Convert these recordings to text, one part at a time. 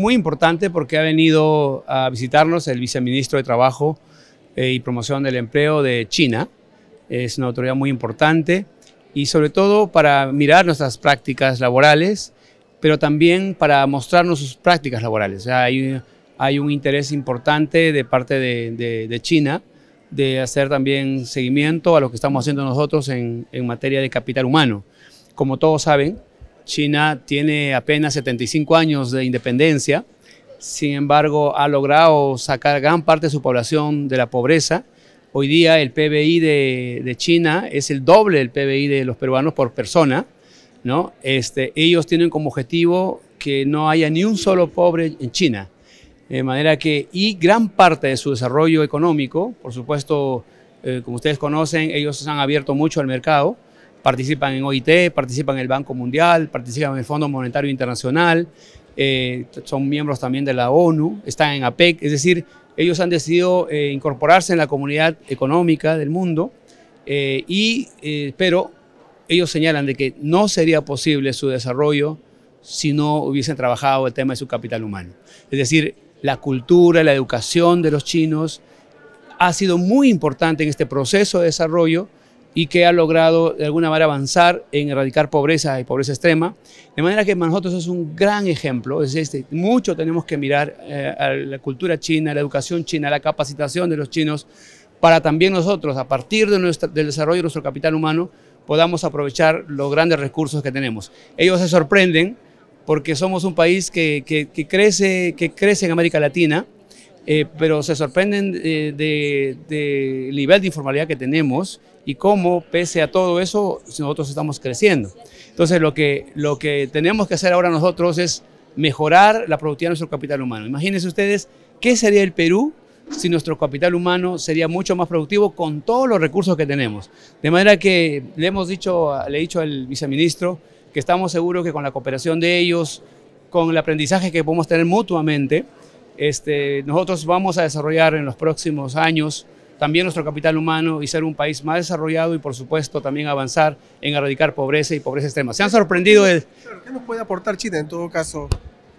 Muy importante porque ha venido a visitarnos el viceministro de Trabajo eh, y Promoción del Empleo de China. Es una autoridad muy importante y sobre todo para mirar nuestras prácticas laborales, pero también para mostrarnos sus prácticas laborales. O sea, hay, hay, un interés importante de parte de, China de hacer también seguimiento a lo que estamos haciendo nosotros en, en materia de capital humano. Como todos saben, China tiene apenas 75 años de independencia, sin embargo ha logrado sacar gran parte de su población de la pobreza. Hoy día el PBI de, China es el doble del PBI de los peruanos por persona. ¿no? Este, ellos tienen como objetivo que no haya ni un solo pobre en China. De manera que, y gran parte de su desarrollo económico, por supuesto, eh, como ustedes conocen, ellos se han abierto mucho al mercado, participan en OIT, participan en el Banco Mundial, participan en el Fondo Monetario Internacional, eh, son miembros también de la ONU, están en APEC, es decir, ellos han decidido eh, incorporarse en la comunidad económica del mundo, eh, y, pero ellos señalan de que no sería posible su desarrollo si no hubiesen trabajado el tema de su capital humano. Es decir, la cultura, la educación de los chinos ha sido muy importante en este proceso de desarrollo y que ha logrado de alguna manera avanzar en erradicar pobreza y pobreza extrema. De manera que nosotros es un gran ejemplo, es este, mucho tenemos que mirar eh, a la cultura china, a la educación china, a la capacitación de los chinos, para también nosotros, a partir de nuestra, del desarrollo de nuestro capital humano, podamos aprovechar los grandes recursos que tenemos. Ellos se sorprenden porque somos un país que, que, crece, que crece en América Latina, eh, pero se sorprenden eh, del de, nivel de informalidad que tenemos y cómo, pese a todo eso, nosotros estamos creciendo. Entonces, lo que, lo que tenemos que hacer ahora nosotros es mejorar la productividad de nuestro capital humano. Imagínense ustedes, ¿qué sería el Perú si nuestro capital humano sería mucho más productivo con todos los recursos que tenemos? De manera que le hemos dicho, le he dicho al viceministro que estamos seguros que con la cooperación de ellos, con el aprendizaje que podemos tener mutuamente, este, nosotros vamos a desarrollar en los próximos años también nuestro capital humano y ser un país más desarrollado y por supuesto también avanzar en erradicar pobreza y pobreza extrema. Se han sorprendido el ¿Qué nos puede aportar China en todo caso?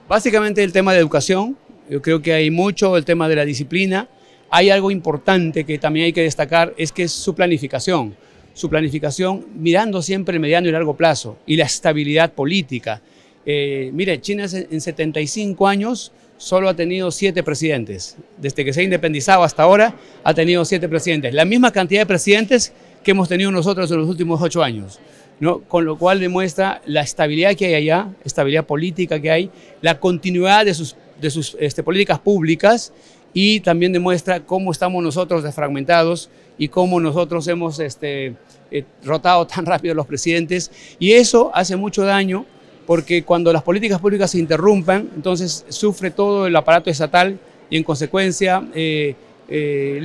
Básicamente el tema de educación, yo creo que hay mucho, el tema de la disciplina. Hay algo importante que también hay que destacar, es que es su planificación. Su planificación mirando siempre el mediano y largo plazo y la estabilidad política. Eh, mire, China en 75 años solo ha tenido siete presidentes. Desde que se ha independizado hasta ahora, ha tenido siete presidentes. La misma cantidad de presidentes que hemos tenido nosotros en los últimos ocho años. ¿no? Con lo cual demuestra la estabilidad que hay allá, estabilidad política que hay, la continuidad de sus, sus este, políticas públicas y también demuestra cómo estamos nosotros desfragmentados y cómo nosotros hemos este, eh, rotado tan rápido los presidentes. Y eso hace mucho daño porque cuando las políticas públicas se interrumpan, entonces sufre todo el aparato estatal y en consecuencia eh, eh,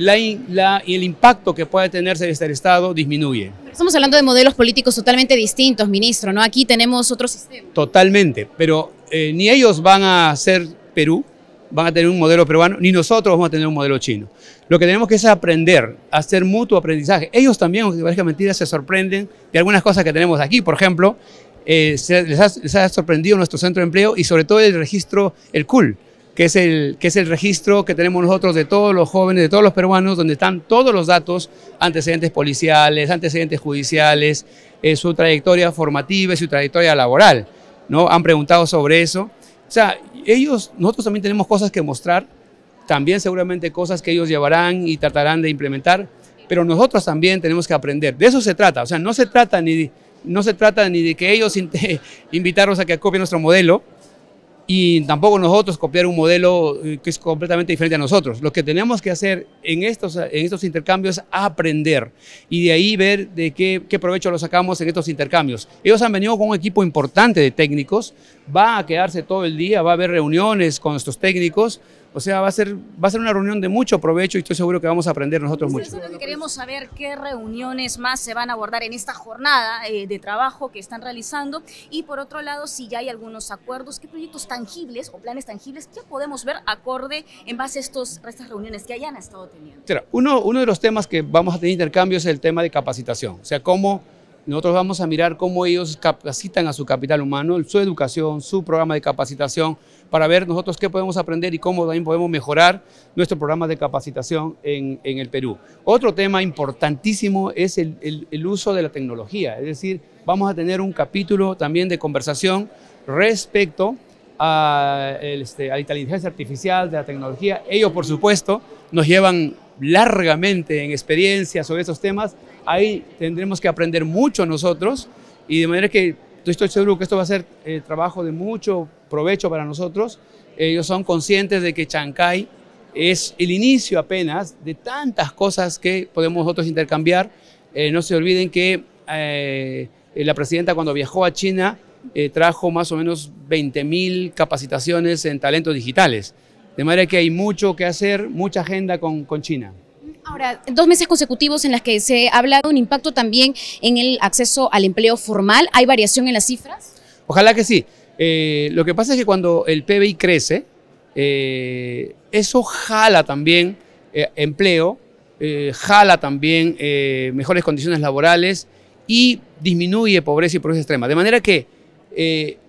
el impacto que puede tener el este Estado disminuye. estamos hablando de modelos políticos totalmente distintos, ministro, ¿no? Aquí tenemos otro sistema. Totalmente, pero eh, ni ellos van a ser Perú, van a tener un modelo peruano, ni nosotros vamos a tener un modelo chino. Lo que tenemos que es aprender, hacer mutuo aprendizaje. Ellos también, aunque parezca mentira, se sorprenden de algunas cosas que tenemos aquí. Por ejemplo, eh, les, ha, sorprendido nuestro centro de empleo y sobre todo el registro, el CUL, que es el, que es el registro que tenemos nosotros de todos los jóvenes, de todos los peruanos, donde están todos los datos, antecedentes policiales, antecedentes judiciales, eh, su trayectoria formativa su trayectoria laboral. ¿no? Han preguntado sobre eso. O sea, ellos, nosotros también tenemos cosas que mostrar, también seguramente cosas que ellos llevarán y tratarán de implementar, pero nosotros también tenemos que aprender. De eso se trata, o sea, no se trata ni de no se trata ni de que ellos invitarnos a que copien nuestro modelo y tampoco nosotros copiar un modelo eh, que es completamente diferente a nosotros. Lo que tenemos que hacer en estos, en estos intercambios es aprender y de ahí ver de qué, qué provecho lo sacamos en estos intercambios. Ellos han venido con un equipo importante de técnicos, va a quedarse todo el día, va a haber reuniones con nuestros técnicos, o sea, va a ser, va a ser una reunión de mucho provecho y estoy seguro que vamos a aprender nosotros pues mucho. Eso queremos saber qué reuniones más se van a abordar en esta jornada eh, de trabajo que están realizando y por otro lado, si ya hay algunos acuerdos, qué proyectos tangibles o planes tangibles que podemos ver acorde en base a, estos, estas reuniones que hayan estado teniendo. Uno, uno de los temas que vamos a tener intercambio es el tema de capacitación, o sea, cómo nosotros vamos a mirar cómo ellos capacitan a su capital humano, su educación, su programa de capacitación, para ver nosotros qué podemos aprender y cómo también podemos mejorar nuestro programa de capacitación en, el Perú. Otro tema importantísimo es el, uso de la tecnología, es decir, vamos a tener un capítulo también de conversación respecto a, este, la inteligencia artificial, de la tecnología. Ellos, por supuesto, nos llevan largamente en experiencias sobre esos temas, ahí tendremos que aprender mucho nosotros y de manera que estoy seguro que esto va a ser eh, trabajo de mucho provecho para nosotros. Ellos son conscientes de que Chancay es el inicio apenas de tantas cosas que podemos nosotros intercambiar. Eh, no se olviden que eh, la presidenta cuando viajó a China trajo más o menos 20.000 capacitaciones en talentos digitales. De manera que hay mucho que hacer, mucha agenda con, China. Ahora, dos meses consecutivos en las que se ha hablado un impacto también en el acceso al empleo formal. ¿Hay variación en las cifras? Ojalá que sí. Eh, lo que pasa es que cuando el PBI crece, eh, eso jala también eh, empleo, jala también mejores condiciones laborales y disminuye pobreza y pobreza extrema. De manera que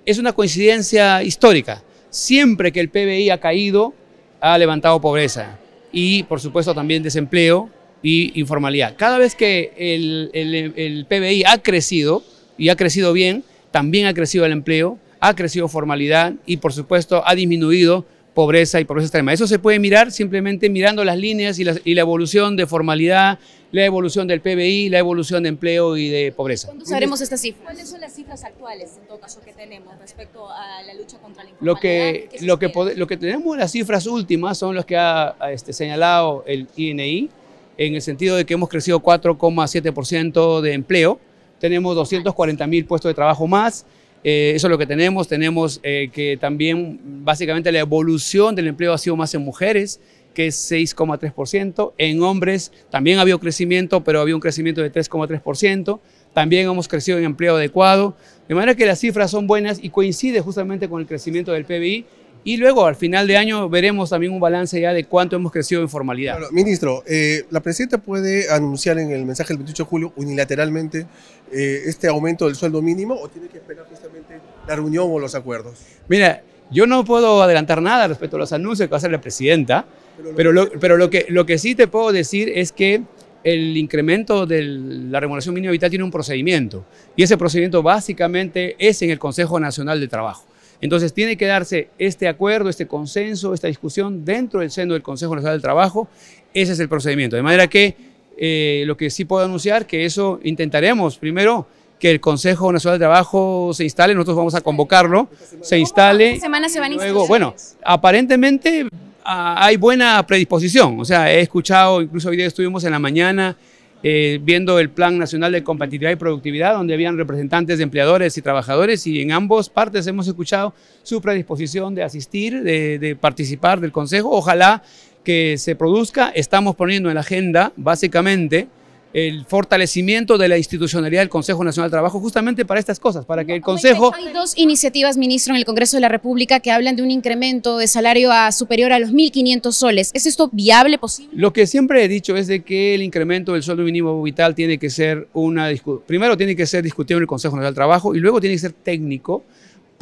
es una coincidencia histórica siempre que el PBI ha caído, ha levantado pobreza y, por supuesto, también desempleo y informalidad. Cada vez que el, PBI ha crecido y ha crecido bien, también ha crecido el empleo, ha crecido formalidad y, por supuesto, ha disminuido pobreza y pobreza extrema. Eso se puede mirar simplemente mirando las líneas y la, y la evolución de formalidad, la evolución del PBI, la evolución de empleo y de pobreza. ¿Cuándo sabremos estas cifras? ¿Cuáles son las cifras actuales, en todo caso, que tenemos respecto a la lucha contra la inflación? Lo que, lo que, lo que tenemos, las cifras últimas, son las que ha este, señalado el INI, en el sentido de que hemos crecido 4,7% de empleo, tenemos 240 mil puestos de trabajo más, eh, eso es lo que tenemos. Tenemos eh, que también básicamente la evolución del empleo ha sido más en mujeres que es 6,3%. En hombres también había crecimiento, pero había un crecimiento de 3,3%. También hemos crecido en empleo adecuado. De manera que las cifras son buenas y coincide justamente con el crecimiento del PBI. Y luego, al final de año, veremos también un balance ya de cuánto hemos crecido en formalidad. ministro, eh, la presidenta puede anunciar en el mensaje del 28 de julio unilateralmente eh, este aumento del sueldo mínimo o tiene que esperar justamente la reunión o los acuerdos? Mira, yo no puedo adelantar nada respecto a los anuncios que va a hacer la presidenta. Pero lo, pero lo, que, lo que sí te puedo decir es que el incremento de la remuneración mínima vital tiene un procedimiento y ese procedimiento básicamente es en el Consejo Nacional de Trabajo. Entonces tiene que darse este acuerdo, este consenso, esta discusión dentro del seno del Consejo Nacional del Trabajo. Ese es el procedimiento. De manera que eh, lo que sí puedo anunciar que eso intentaremos primero que el Consejo Nacional de Trabajo se instale, nosotros vamos a convocarlo, se instale. semana se van luego, Bueno, aparentemente Ah, hay buena predisposición. O sea, he escuchado, incluso hoy día estuvimos en la mañana eh, viendo el Plan Nacional de Competitividad y Productividad, donde habían representantes de empleadores y trabajadores, y en ambas partes hemos escuchado su predisposición de asistir, de participar del Consejo. Ojalá que se produzca. Estamos poniendo en la agenda, básicamente, el fortalecimiento de la institucionalidad del Consejo Nacional del Trabajo justamente para estas cosas, para que el Consejo... Hay dos iniciativas, ministro, en el Congreso de la República que hablan de un incremento de salario superior a los 1.500 soles. ¿Es esto viable, posible? Lo que siempre he dicho es de que el incremento del sueldo mínimo vital tiene que ser una... Primero tiene que ser discutido en el Consejo Nacional del Trabajo y luego tiene que ser técnico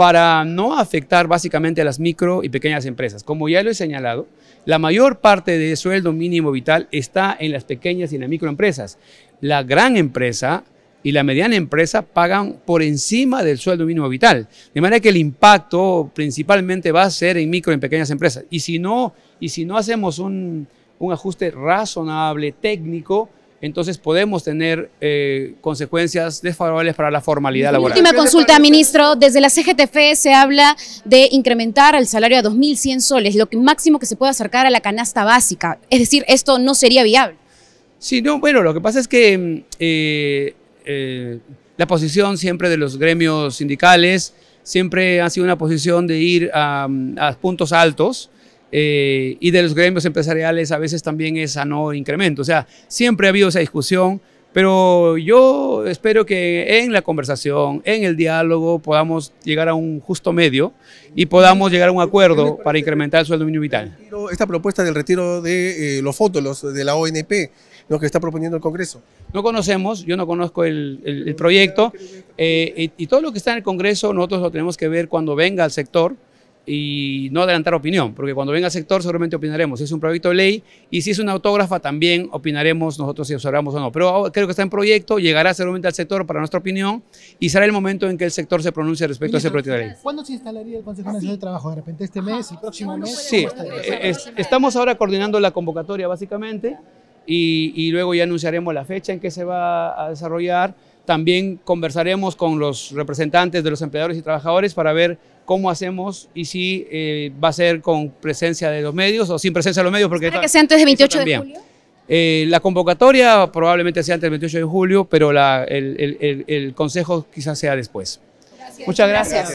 para no afectar básicamente a las micro y pequeñas empresas. Como ya lo he señalado, la mayor parte del sueldo mínimo vital está en las pequeñas y en las microempresas. La gran empresa y la mediana empresa pagan por encima del sueldo mínimo vital. De manera que el impacto principalmente va a ser en micro y en pequeñas empresas. Y si no, y si no hacemos un ajuste razonable, técnico, entonces podemos tener eh, consecuencias desfavorables para la formalidad laboral. Última consulta, ministro. Desde la CGTF se habla de incrementar el salario a 2.100 soles, lo máximo que se puede acercar a la canasta básica. Es decir, esto no sería viable. Sí, no, bueno, lo que pasa es que mm, eh, eh, la posición siempre de los gremios sindicales siempre ha sido una posición de ir a mm, puntos altos, eh, y de los gremios empresariales a veces también es a no incremento. O sea, siempre ha habido esa discusión, pero yo espero que en la conversación, en el diálogo, podamos llegar a un justo medio y podamos llegar a un acuerdo para incrementar el sueldo mínimo vital. Esta propuesta del retiro de eh, los fotos de la ONP, lo que está proponiendo el Congreso. No conocemos, yo no conozco el, el, proyecto eh, y, y todo lo que está en el Congreso nosotros lo tenemos que ver cuando venga al sector y no adelantar opinión, porque cuando venga el sector seguramente opinaremos si es un proyecto de ley y si es una autógrafa también opinaremos nosotros si observamos o no. Pero creo que está en proyecto, llegará seguramente al sector para nuestra opinión y será el momento en que el sector se pronuncie respecto a ese proyecto de ley. ¿Cuándo se instalaría el Consejo ah, Nacional de Trabajo? ¿De repente este mes, el próximo mes? Sí, eh, eh, estamos ahora coordinando la convocatoria básicamente y, y luego ya anunciaremos la fecha en que se va a desarrollar también conversaremos con los representantes de los empleadores y trabajadores para ver cómo hacemos y si eh, va a ser con presencia de los medios o sin presencia de los medios. porque que sea antes del 28 de julio? Eh, la convocatoria probablemente sea antes del 28 de julio, pero el, consejo quizás sea después. Muchas gracias.